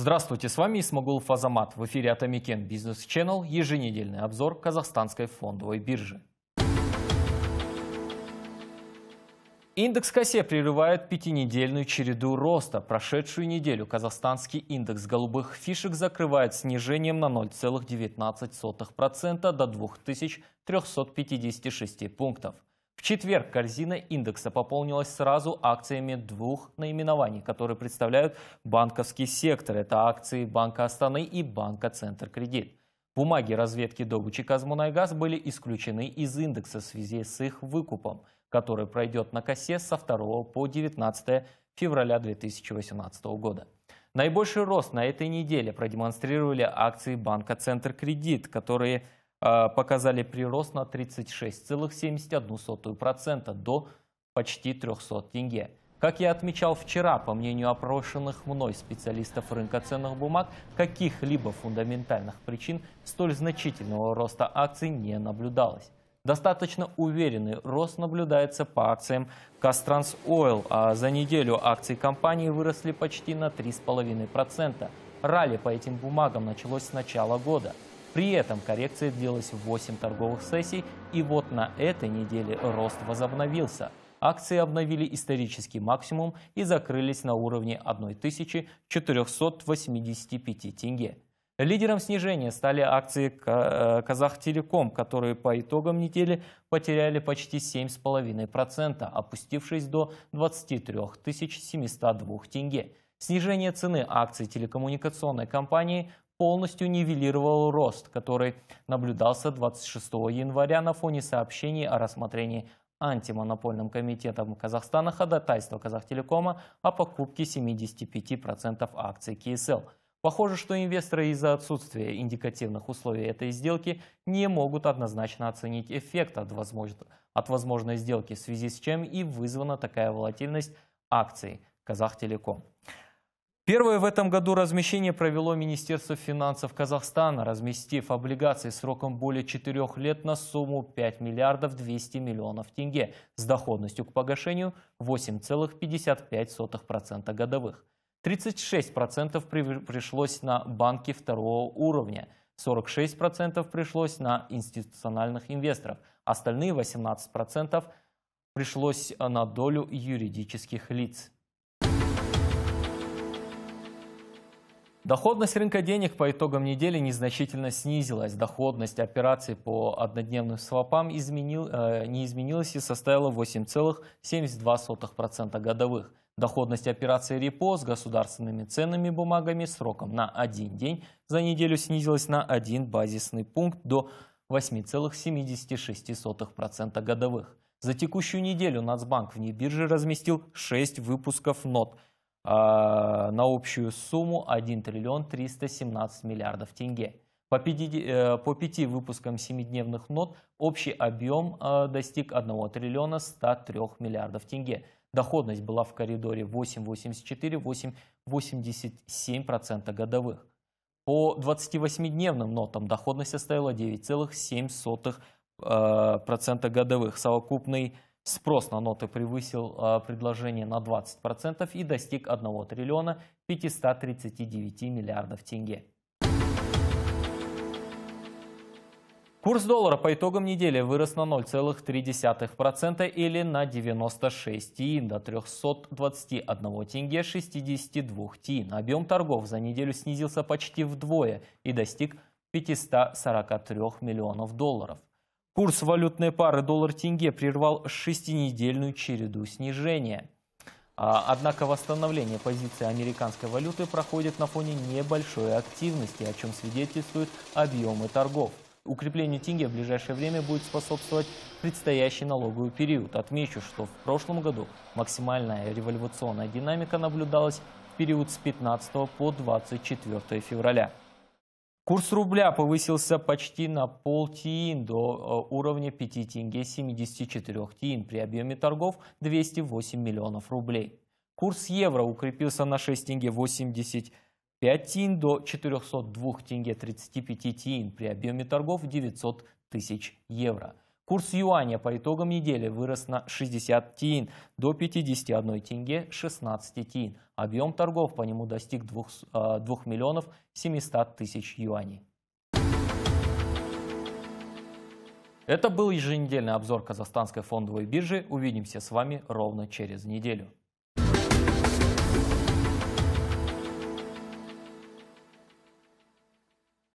Здравствуйте, с вами Исмагул Фазамат. В эфире Атамикен Бизнес Channel, еженедельный обзор казахстанской фондовой биржи. Индекс Косе прерывает пятинедельную череду роста. Прошедшую неделю казахстанский индекс голубых фишек закрывает снижением на 0,19% до 2356 пунктов. В четверг корзина индекса пополнилась сразу акциями двух наименований, которые представляют банковский сектор. Это акции Банка Астаны и Банка Центр Кредит. Бумаги разведки добычи «Казмунайгаз» были исключены из индекса в связи с их выкупом, который пройдет на косе со 2 по 19 февраля 2018 года. Наибольший рост на этой неделе продемонстрировали акции банка «Центр Кредит», которые – а, показали прирост на 36,71% до почти 300 тенге. Как я отмечал вчера, по мнению опрошенных мной специалистов рынка ценных бумаг, каких-либо фундаментальных причин столь значительного роста акций не наблюдалось. Достаточно уверенный рост наблюдается по акциям Кастранс Oil, а за неделю акции компании выросли почти на 3,5%. Ралли по этим бумагам началось с начала года – при этом коррекция длилась 8 торговых сессий, и вот на этой неделе рост возобновился. Акции обновили исторический максимум и закрылись на уровне 1485 тенге. Лидером снижения стали акции э, Казахтелеком, которые по итогам недели потеряли почти 7,5%, опустившись до 23 702 тенге. Снижение цены акций телекоммуникационной компании полностью нивелировал рост, который наблюдался 26 января на фоне сообщений о рассмотрении антимонопольным комитетом Казахстана ходатайства Казахтелекома о покупке 75% акций КСЛ. Похоже, что инвесторы из-за отсутствия индикативных условий этой сделки не могут однозначно оценить эффект от, возможно, от возможной сделки, в связи с чем и вызвана такая волатильность акций Казахтелеком. Первое в этом году размещение провело Министерство финансов Казахстана, разместив облигации сроком более 4 лет на сумму 5 миллиардов 200 миллионов тенге с доходностью к погашению 8,55% годовых. 36% пришлось на банки второго уровня, 46% пришлось на институциональных инвесторов, остальные 18% пришлось э, на долю юридических лиц. Доходность рынка денег по итогам недели незначительно снизилась. Доходность операций по однодневным свопам изменил, э, не изменилась и составила 8,72% годовых. Доходность операций репо с государственными ценными бумагами сроком на один день за неделю снизилась на один базисный пункт до 8,76% годовых. За текущую неделю Нацбанк в Небирже разместил 6 выпусков нот – а, на общую сумму 1 триллион 317 миллиардов тенге. По пяти, э, по пяти выпускам семидневных нот общий объем э, достиг 1 триллиона 103 миллиардов тенге. Доходность была в коридоре 8,84-8,87% годовых. По 28-дневным нотам доходность составила 9,7% э, годовых. Совокупный Спрос на ноты превысил э, предложение на 20% и достиг 1 триллиона 539 миллиардов тенге. Курс доллара по итогам недели вырос на 0,3% или на 96 тиин до 321 тенге 62 тиин. Объем торгов за неделю снизился почти вдвое и достиг 543 миллионов долларов. Курс валютной пары доллар-тенге прервал шестинедельную череду снижения. А, однако восстановление позиции американской валюты проходит на фоне небольшой активности, о чем свидетельствуют объемы торгов. Укреплению тенге в ближайшее время будет способствовать предстоящий налоговый период. Отмечу, что в прошлом году максимальная революционная динамика наблюдалась в период с 15 по 24 февраля. Курс рубля повысился почти на полтиин до э, уровня 5 тенге 74 тиин при объеме торгов 208 миллионов рублей. Курс евро укрепился на 6 тенге 85 тиин до 402 тенге 35 тиин при объеме торгов 900 тысяч евро. Курс юаня по итогам недели вырос на 60 тиин до 51 тенге 16 тиин. Объем торгов по нему достиг 2, 2 а, миллионов 700 тысяч юаней. Это был еженедельный обзор казахстанской фондовой биржи. Увидимся с вами ровно через неделю.